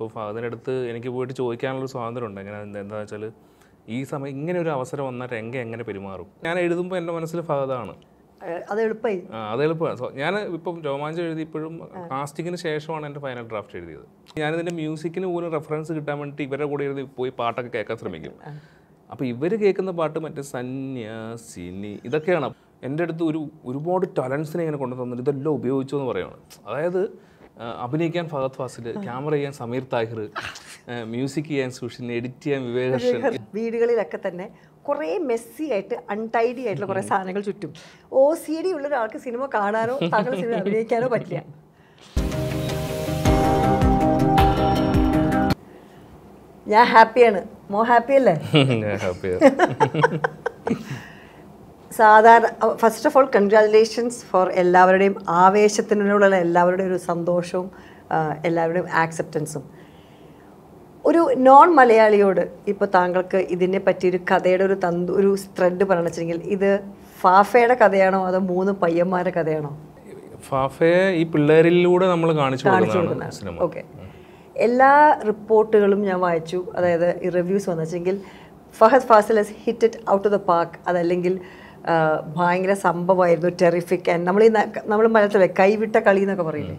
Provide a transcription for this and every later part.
ഇപ്പോൾ ഫാദറിൻ്റെ അടുത്ത് എനിക്ക് പോയിട്ട് ചോദിക്കാനുള്ളൊരു ഉണ്ട് എങ്ങനെ എന്താ വെച്ചാൽ ഈ സമയം ഇങ്ങനെ ഒരു അവസരം വന്നാൽ രംഗ എങ്ങനെ പെരുമാറും ഞാൻ എഴുതുമ്പോൾ എൻ്റെ മനസ്സിൽ ഫാദാണ് അത് എളുപ്പമാണ് അത് ഞാൻ ഇപ്പം രോമാഞ്ചം എഴുതിയപ്പോഴും കാസ്റ്റിങ്ങിന് ശേഷമാണ് എൻ്റെ ഫൈനൽ ഡ്രാഫ്റ്റ് എഴുതിയത് ഞാനിതിൻ്റെ മ്യൂസിക്കിന് പോലും റെഫറൻസ് കിട്ടാൻ വേണ്ടി ഇവരുടെ കൂടെ എഴുതി പോയി പാട്ടൊക്കെ കേൾക്കാൻ ശ്രമിക്കും അപ്പോൾ ഇവർ കേൾക്കുന്ന പാട്ട് മറ്റേ സന്യാസിനി ഇതൊക്കെയാണ് എൻ്റെ അടുത്ത് ഒരു ഒരുപാട് ടാലൻസിനെ ഇങ്ങനെ കൊണ്ടുതന്നിട്ട് ഇതെല്ലാം ഉപയോഗിച്ചു എന്ന് പറയുകയാണ് അതായത് അഭിനയിക്കാൻ ഫഹദ് ഫാസിൽ ക്യാമറ ചെയ്യാൻ സമീർ താഹിർ മ്യൂസിക് ചെയ്യാൻ സുഷിൻ എഡിറ്റ് ചെയ്യാൻ വിവേകർഷൻ വീടുകളിലൊക്കെ തന്നെ കുറേ മെസ്സി ആയിട്ട് അൺടൈഡി ആയിട്ടുള്ള കുറേ സാധനങ്ങൾ ചുറ്റും ഒ സി ഡി ഉള്ള ഒരാൾക്ക് സിനിമ കാണാനോ താങ്കൾ സിനിമ അഭിനയിക്കാനോ പറ്റില്ല ഞാൻ ഹാപ്പിയാണ് മോ ഹാപ്പിയല്ലേ സാധാരണ first of all congratulations for എല്ലാവരുടെയും ആവേശത്തിനുള്ള എല്ലാവരുടെയും ഒരു സന്തോഷവും എല്ലാവരുടെയും ആക്സെപ്റ്റൻസും ഒരു നോൺ മലയാളിയോട് ഇപ്പോൾ താങ്കൾക്ക് ഇതിനെ പറ്റി ഒരു കഥയുടെ ഒരു തന്തു ഒരു ത്രെഡ് പറയണച്ചെങ്കിൽ ഇത് ഫാഫയുടെ കഥയാണോ അതോ മൂന്ന് പയ്യന്മാരുടെ കഥയാണോ ഫാഫയെ ഈ പിള്ളേരിലൂടെ നമ്മൾ കാണിച്ചു കൊടുക്കുന്നതാണ് സിനിമ ഓക്കെ എല്ലാ റിപ്പോർട്ടുകളും ഞാൻ വായിച്ചു അതായത് ഈ റിവ്യൂസ് വന്നെങ്കിൽ Fahadh Faasil hit it out of the park അതല്ലെങ്കിൽ ഭയങ്കര സംഭവമായിരുന്നു ടെറിഫിക് ആൻഡ് നമ്മൾ ഈ നമ്മൾ മലയാളത്തിലെ കൈവിട്ട കളി എന്നൊക്കെ പറയില്ലേ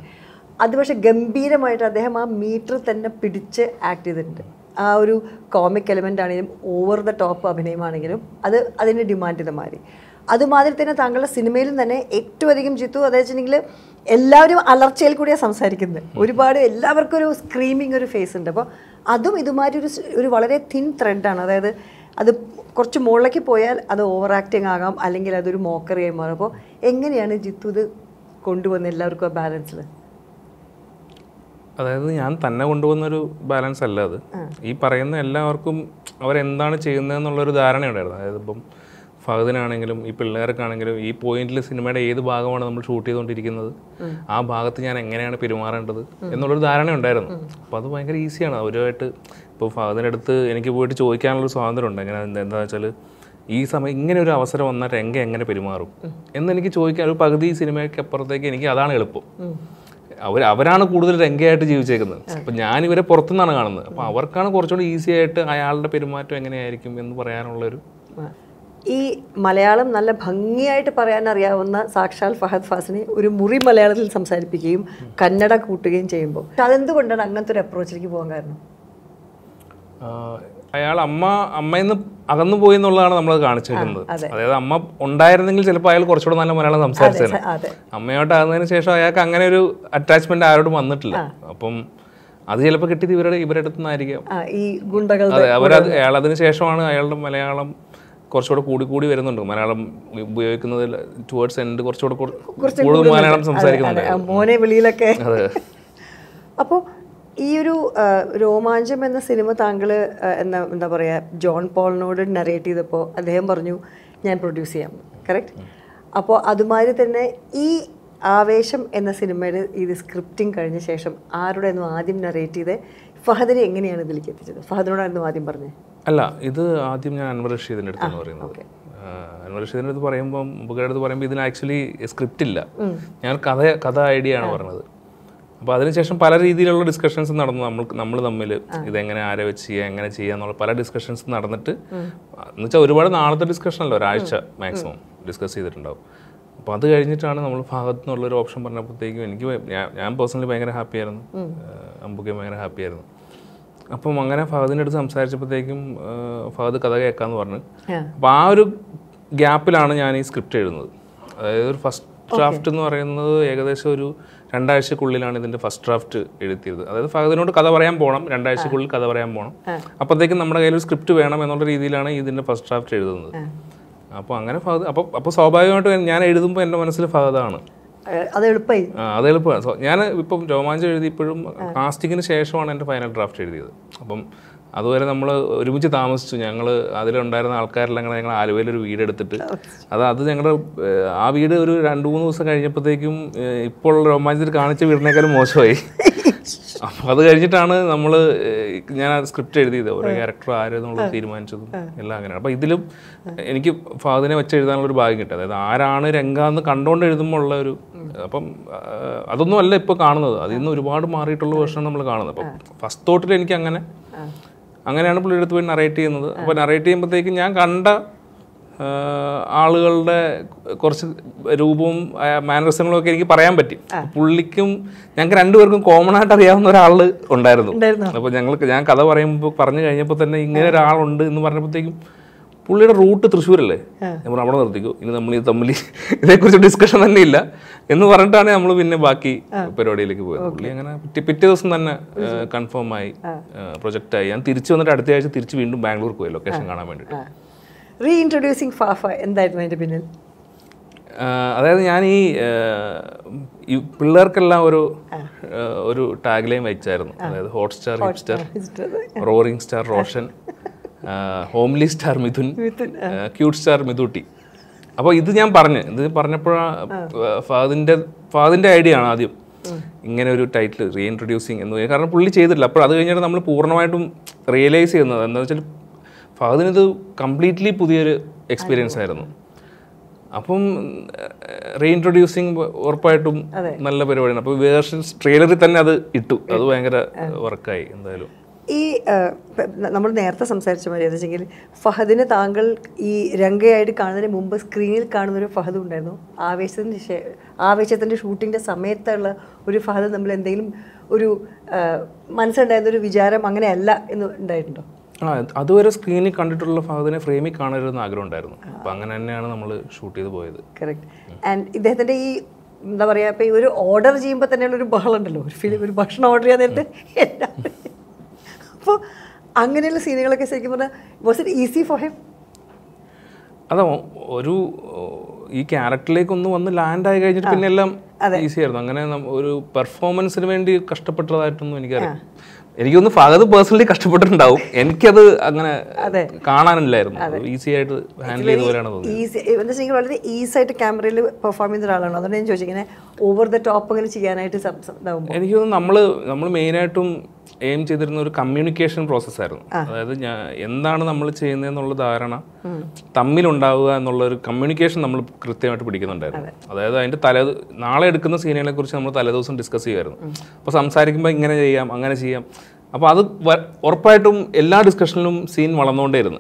അത് പക്ഷേ ഗംഭീരമായിട്ട് അദ്ദേഹം ആ മീറ്റർ തന്നെ പിടിച്ച് ആക്ട് ചെയ്തിട്ടുണ്ട് ആ ഒരു കോമിക് എലമെൻ്റ് ആണെങ്കിലും ഓവർ ദ ടോപ്പ് അഭിനയമാണെങ്കിലും അത് അതിൻ്റെ ഡിമാൻഡ് ഇത് മാറി അതുമാതിരി തന്നെ താങ്കളുടെ സിനിമയിലും തന്നെ ഏറ്റവും അധികം ചിത്തു അതായത് വെച്ചിട്ടുണ്ടെങ്കിൽ എല്ലാവരും അലർച്ചയിൽ കൂടിയാണ് സംസാരിക്കുന്നത് ഒരുപാട് എല്ലാവർക്കും ഒരു സ്ക്രീമിങ് ഒരു ഫേസ് ഉണ്ട് അപ്പോൾ അതും ഇതുമാതിരി ഒരു ഒരു വളരെ തിൻ ത്രെഡാണ് അതായത് അത് കുറച്ച് മുകളിലേക്ക് പോയാൽ അത് ഓവർ ആക്ടിങ് ആകാം അല്ലെങ്കിൽ അതൊരു മോക്കറിയായി മാറും അപ്പോൾ എങ്ങനെയാണ് ജിത്തു ഇത് കൊണ്ടുവന്ന എല്ലാവർക്കും ആ ബാലൻസിൽ അതായത് ഞാൻ തന്നെ ഒരു ബാലൻസ് അല്ല അത് ഈ പറയുന്ന എല്ലാവർക്കും അവരെന്താണ് ചെയ്യുന്നതെന്നുള്ളൊരു ധാരണയുണ്ടായിരുന്നു അതായത് ഇപ്പം ഫഹദിനാണെങ്കിലും ഈ പിള്ളേർക്കാണെങ്കിലും ഈ പോയിന്റിൽ സിനിമയുടെ ഏത് ഭാഗമാണ് നമ്മൾ ഷൂട്ട് ചെയ്തുകൊണ്ടിരിക്കുന്നത് ആ ഭാഗത്ത് ഞാൻ എങ്ങനെയാണ് പെരുമാറേണ്ടത് എന്നുള്ളൊരു ധാരണ ഉണ്ടായിരുന്നു അപ്പോൾ അത് ഭയങ്കര ഈസിയാണ് അവരുമായിട്ട് ഇപ്പോൾ ഫാദറിൻ്റെ അടുത്ത് എനിക്ക് പോയിട്ട് ചോദിക്കാനുള്ളൊരു ഉണ്ട് എങ്ങനെ എന്താ വെച്ചാൽ ഈ സമയം ഇങ്ങനെ ഒരു അവസരം വന്നാൽ രംഗ എങ്ങനെ പെരുമാറും എന്നെനിക്ക് ചോദിക്കാൻ ഒരു പകുതി സിനിമയ്ക്ക് അപ്പുറത്തേക്ക് എനിക്ക് അതാണ് എളുപ്പം അവർ അവരാണ് കൂടുതൽ രംഗയായിട്ട് ജീവിച്ചേക്കുന്നത് അപ്പം ഞാൻ ഇവരെ പുറത്തുനിന്നാണ് കാണുന്നത് അപ്പം അവർക്കാണ് കുറച്ചുകൂടി ഈസി ആയിട്ട് അയാളുടെ പെരുമാറ്റം എങ്ങനെയായിരിക്കും എന്ന് പറയാനുള്ളൊരു ഈ മലയാളം നല്ല ഭംഗിയായിട്ട് പറയാൻ അറിയാവുന്ന സാക്ഷാൽ ഫഹദ് ഫാസിനെ ഒരു മുറി മലയാളത്തിൽ സംസാരിപ്പിക്കുകയും കന്നഡ കൂട്ടുകയും ചെയ്യുമ്പോൾ അതെന്തുകൊണ്ടാണ് അങ്ങനത്തെ ഒരു അപ്രോച്ചിലേക്ക് പോകാൻ കാരണം അയാൾ അമ്മ അമ്മയെന്ന് അകന്നു പോയി എന്നുള്ളതാണ് നമ്മൾ കാണിച്ചിരിക്കുന്നത് അതായത് അമ്മ ഉണ്ടായിരുന്നെങ്കിൽ ചിലപ്പോൾ അയാൾ കുറച്ചുകൂടെ നല്ല മലയാളം സംസാരിച്ചേനെ അമ്മയോട്ടാകുന്നതിന് ശേഷം അയാൾക്ക് അങ്ങനെ ഒരു അറ്റാച്ച്മെന്റ് ആരോടും വന്നിട്ടില്ല അപ്പം അത് ചിലപ്പോൾ കിട്ടിയത് ഇവരുടെ ഇവരുടെ നിന്നായിരിക്കും അവരത് അയാൾ അതിന് ശേഷമാണ് അയാളുടെ മലയാളം കുറച്ചുകൂടെ കൂടി കൂടി വരുന്നുണ്ട് മലയാളം ഉപയോഗിക്കുന്നത് ടുവേർഡ്സ് എൻഡ് കുറച്ചുകൂടെ കൂടുതൽ മലയാളം സംസാരിക്കുന്നുണ്ട് മോനെ വിളിയിലൊക്കെ അപ്പോൾ ഈ ഒരു രോമാഞ്ചം എന്ന സിനിമ താങ്കൾ എന്താ എന്താ പറയുക ജോൺ പോളിനോട് നറേറ്റ് ചെയ്തപ്പോൾ അദ്ദേഹം പറഞ്ഞു ഞാൻ പ്രൊഡ്യൂസ് ചെയ്യാം കറക്റ്റ് അപ്പോൾ അതുമാതിരി തന്നെ ഈ ആവേശം എന്ന സിനിമയുടെ ഇത് സ്ക്രിപ്റ്റിംഗ് കഴിഞ്ഞ ശേഷം ആരോടായിരുന്നു ആദ്യം നറേറ്റ് ചെയ്ത് ഫഹദിനെ എങ്ങനെയാണ് ഇതിലേക്ക് എത്തിച്ചത് ഫഹദിനോടായിരുന്നു ആദ്യം പറഞ്ഞത് അല്ല ഇത് ആദ്യം ഞാൻ അൻവർ റഷീദിൻ്റെ അടുത്താണ് പറയുന്നത് അൻവർ റഷീദിൻ്റെ അടുത്ത് പറയുമ്പോൾ മുമ്പ് അടുത്ത് പറയുമ്പോൾ ഇതിന് ആക്ച്വലി സ്ക്രിപ്റ്റ് ഇല്ല ഞാൻ കഥ കഥ ഐഡിയ ആണ് പറഞ്ഞത് അപ്പോൾ അതിനുശേഷം പല രീതിയിലുള്ള ഡിസ്കഷൻസ് നടന്നു നമ്മൾ നമ്മൾ തമ്മിൽ ഇതെങ്ങനെ ആരെ വെച്ച് ചെയ്യുക എങ്ങനെ ചെയ്യുക എന്നുള്ള പല ഡിസ്കഷൻസ് നടന്നിട്ട് എന്ന് വെച്ചാൽ ഒരുപാട് നാളത്തെ ഡിസ്കഷൻ അല്ല ഒരാഴ്ച മാക്സിമം ഡിസ്കസ് ചെയ്തിട്ടുണ്ടാവും അപ്പോൾ അത് കഴിഞ്ഞിട്ടാണ് നമ്മൾ ഭാഗത്തു നിന്നുള്ളൊരു ഓപ്ഷൻ പറഞ്ഞപ്പോഴത്തേക്കും എനിക്ക് ഞാൻ പേഴ്സണലി ഭയങ്കര ഹാപ്പിയായിരുന്നു അമ്പുക്കയും ഭയങ്കര ഹാപ്പിയായിരുന്നു അപ്പം അങ്ങനെ ഫഹദിൻ്റെ അടുത്ത് സംസാരിച്ചപ്പോഴത്തേക്കും ഫഹദ് കഥ കേൾക്കാമെന്ന് പറഞ്ഞു അപ്പോൾ ആ ഒരു ഗ്യാപ്പിലാണ് ഞാൻ ഈ സ്ക്രിപ്റ്റ് എഴുതുന്നത് അതായത് ഒരു ഫസ്റ്റ് ഡ്രാഫ്റ്റ് എന്ന് പറയുന്നത് ഏകദേശം ഒരു രണ്ടാഴ്ചക്കുള്ളിലാണ് ഇതിന്റെ ഫസ്റ്റ് ഡ്രാഫ്റ്റ് എഴുത്തിയത് അതായത് ഫഹദിനോട് കഥ പറയാൻ പോകണം രണ്ടാഴ്ചക്കുള്ളിൽ കഥ പറയാൻ പോകണം അപ്പോഴത്തേക്കും നമ്മുടെ കയ്യിൽ ഒരു സ്ക്രിപ്റ്റ് വേണം എന്നുള്ള രീതിയിലാണ് ഇതിന്റെ ഫസ്റ്റ് ഡ്രാഫ്റ്റ് എഴുതുന്നത് അപ്പോൾ അങ്ങനെ ഫഹദ് അപ്പോൾ അപ്പോൾ സ്വാഭാവികമായിട്ടും ഞാൻ എഴുതുമ്പോൾ എൻ്റെ മനസ്സിൽ ഫഹദാണ് അത് എളുപ്പമാണ് ഞാൻ ഇപ്പം രോമാഞ്ചം എഴുതിയപ്പോഴും കാസ്റ്റിങ്ങിന് ശേഷമാണ് എൻ്റെ ഫൈനൽ ഡ്രാഫ്റ്റ് എഴുതിയത് അപ്പം അതുവരെ നമ്മൾ ഒരുമിച്ച് താമസിച്ചു ഞങ്ങൾ അതിലുണ്ടായിരുന്ന ആൾക്കാരെല്ലാം ഞങ്ങൾ ആലുവയിൽ ഒരു വീടെടുത്തിട്ട് അത് അത് ഞങ്ങളുടെ ആ വീട് ഒരു രണ്ട് മൂന്ന് ദിവസം കഴിഞ്ഞപ്പോഴത്തേക്കും ഇപ്പോൾ രോമാഞ്ചത്തിൽ കാണിച്ച വീടിനേക്കാളും മോശമായി അപ്പം അത് കഴിഞ്ഞിട്ടാണ് നമ്മൾ ഞാൻ സ്ക്രിപ്റ്റ് എഴുതിയത് ഓരോ ക്യാരക്ടർ ആരെന്നുള്ള തീരുമാനിച്ചതും എല്ലാം അങ്ങനെയാണ് അപ്പോൾ ഇതിലും എനിക്ക് ഫാദിനെ വെച്ച് എഴുതാനുള്ള ഒരു ഭാഗ്യം കിട്ടി അതായത് ആരാണ് രംഗാന്ന് കണ്ടുകൊണ്ട് എഴുതുമ്പോൾ ഉള്ള ഒരു അപ്പം അതൊന്നും അല്ല ഇപ്പോൾ കാണുന്നത് അതിൽ നിന്ന് ഒരുപാട് മാറിയിട്ടുള്ള വേർഷനാണ് നമ്മൾ കാണുന്നത് അപ്പം ഫസ്റ്റ് തോട്ടിൽ എനിക്ക് അങ്ങനെ അങ്ങനെയാണ് പുള്ളി അടുത്ത് പോയി നറേറ്റ് ചെയ്യുന്നത് അപ്പോൾ നറേറ്റ് ചെയ്യുമ്പോഴത്തേക്കും ഞാൻ കണ്ട ആളുകളുടെ കുറച്ച് രൂപവും മാനറിസങ്ങളും ഒക്കെ എനിക്ക് പറയാൻ പറ്റി പുള്ളിക്കും ഞങ്ങൾക്ക് രണ്ടുപേർക്കും കോമൺ ആയിട്ട് അറിയാവുന്ന ഒരാൾ ഉണ്ടായിരുന്നു അപ്പോൾ ഞങ്ങൾക്ക് ഞാൻ കഥ പറയുമ്പോൾ പറഞ്ഞു കഴിഞ്ഞപ്പോൾ തന്നെ ഇങ്ങനെ ഒരാളുണ്ട് എന്ന് പറഞ്ഞപ്പോഴത്തേക്കും പുള്ളിയുടെ റൂട്ട് തൃശ്ശൂരല്ലേ നമ്മൾ അവിടെ നിർത്തിക്കൂ ഇനി നമ്മൾ ഈ തമ്മിൽ ഇതേക്കുറിച്ച് ഡിസ്കഷൻ തന്നെ ഇല്ല എന്ന് പറഞ്ഞിട്ടാണ് നമ്മൾ പിന്നെ ബാക്കി പരിപാടിയിലേക്ക് പോയത് പുള്ളി അങ്ങനെ പിറ്റേ ദിവസം തന്നെ കൺഫേം ആയി പ്രൊജക്റ്റ് ആയി ഞാൻ തിരിച്ചു വന്നിട്ട് അടുത്ത ആഴ്ച തിരിച്ച് വീണ്ടും ബാംഗ്ലൂർ പോയി ലൊക്കേഷൻ കാണാൻ വേണ്ടിട്ട് ഫാഫ പിന്നിൽ അതായത് ഞാൻ ഈ ഈ പിള്ളേർക്കെല്ലാം ഒരു ഒരു ടാഗ് ലൈൻ വെച്ചായിരുന്നു അതായത് Hotstar star roaring star Roshan homely star Mithun cute star Mithutty അപ്പോൾ ഇത് ഞാൻ പറഞ്ഞു ഇത് പറഞ്ഞപ്പോഴാണ് ഫാദിൻ്റെ ഫാദിൻ്റെ ഐഡിയ ആണ് ആദ്യം ഇങ്ങനെ ഒരു ടൈറ്റിൽ റീ ഇൻട്രൊഡ്യൂസിങ് എന്ന് കാരണം പുള്ളി ചെയ്തിട്ടില്ല അപ്പോൾ അത് കഴിഞ്ഞിട്ട് നമ്മൾ പൂർണ്ണമായിട്ടും റിയലൈസ് ചെയ്യുന്നത് എന്താ വെച്ചാൽ ഫാദിനിത് കംപ്ലീറ്റ്ലി പുതിയൊരു എക്സ്പീരിയൻസ് ആയിരുന്നു അപ്പം റീഇൻട്രൊഡ്യൂസിങ് ഉറപ്പായിട്ടും നല്ല പരിപാടിയാണ് അപ്പോൾ വേർഷൻ ട്രെയിലറിൽ തന്നെ അത് ഇട്ടു അത് ഭയങ്കര വർക്കായി എന്തായാലും ഈ നമ്മൾ നേരത്തെ സംസാരിച്ച മാതിരി വെച്ചെങ്കിൽ ഫഹദിനെ താങ്കൾ ഈ രംഗയായിട്ട് കാണുന്നതിന് മുമ്പ് സ്ക്രീനിൽ കാണുന്ന ഒരു ഫഹദ് ഉണ്ടായിരുന്നു ആവേശത്തിൻ്റെ ആവേശത്തിൻ്റെ ഷൂട്ടിൻ്റെ സമയത്തുള്ള ഒരു ഫഹദ് നമ്മൾ എന്തെങ്കിലും ഒരു മനസ്സിലുണ്ടായിരുന്ന ഒരു വിചാരം അങ്ങനെയല്ല എന്ന് ഉണ്ടായിട്ടുണ്ടോ ആ അതുവരെ സ്ക്രീനിൽ കണ്ടിട്ടുള്ള ഫഹദിനെ ഫ്രെയിമിൽ കാണരുതെന്ന് ആഗ്രഹം ഉണ്ടായിരുന്നു അപ്പം അങ്ങനെ തന്നെയാണ് നമ്മൾ ഷൂട്ട് ചെയ്ത് പോയത് കറക്റ്റ് ആൻഡ് ഇദ്ദേഹത്തിൻ്റെ ഈ എന്താ പറയുക ഈ ഒരു ഓർഡർ ചെയ്യുമ്പോൾ തന്നെയുള്ള ഒരു ബഹളുണ്ടല്ലോ ഒരു ഫിലിം ഒരു ഭക്ഷണം ഓർഡർ ചെയ്യാൻ നേരത്തെ എല്ലാവരും അപ്പോൾ അങ്ങനെയുള്ള സീനുകളൊക്കെ ശരിക്കും പറഞ്ഞാൽ was it easy for him അതോ ഒരു ഈ ക്യാരക്ടറിലേക്ക് ഒന്ന് വന്ന് ലാൻഡ് ആയി കഴിഞ്ഞിട്ട് പിന്നെ എല്ലാം ഈസി ആയിരുന്നു അങ്ങനെ ഒരു പെർഫോമൻസിന് വേണ്ടി കഷ്ടപ്പെട്ടതായിട്ടൊന്നും എനിക്കറിയാം എനിക്കൊന്ന് ഫഹദ് പേഴ്സണലി കഷ്ടപ്പെട്ടിട്ടുണ്ടാവും എനിക്കത് അങ്ങനെ കാണാനില്ലായിരുന്നു ഈസി ആയിട്ട് ഹാൻഡിൽ ചെയ്ത പോലെയാണ് തോന്നുന്നത് വളരെ ഈസി ആയിട്ട് ക്യാമറയിൽ പെർഫോം ചെയ്യുന്ന ഒരാളാണ് അതുകൊണ്ട് ഞാൻ ചോദിച്ചിങ്ങനെ ഓവർ ദ ടോപ്പ് അങ്ങനെ ചെയ്യാനായിട്ട് എനിക്ക് തോന്നുന്നു നമ്മൾ നമ്മൾ മെയിനായിട്ടും എയിം ചെയ്തിരുന്ന ഒരു കമ്മ്യൂണിക്കേഷൻ പ്രോസസ്സായിരുന്നു അതായത് ഞാൻ എന്താണ് നമ്മൾ എന്നുള്ള ധാരണ തമ്മിലുണ്ടാവുക എന്നുള്ള ഒരു കമ്മ്യൂണിക്കേഷൻ നമ്മൾ കൃത്യമായിട്ട് പിടിക്കുന്നുണ്ടായിരുന്നു അതായത് അതിൻ്റെ തലേ നാളെ എടുക്കുന്ന സീനുകളെ കുറിച്ച് നമ്മൾ തലേദിവസം ഡിസ്കസ് ചെയ്യുമായിരുന്നു അപ്പോൾ സംസാരിക്കുമ്പോൾ ഇങ്ങനെ ചെയ്യാം അങ്ങനെ ചെയ്യാം അപ്പോൾ അത് ഉറപ്പായിട്ടും എല്ലാ ഡിസ്കഷനിലും സീൻ വളർന്നുകൊണ്ടേയിരുന്നു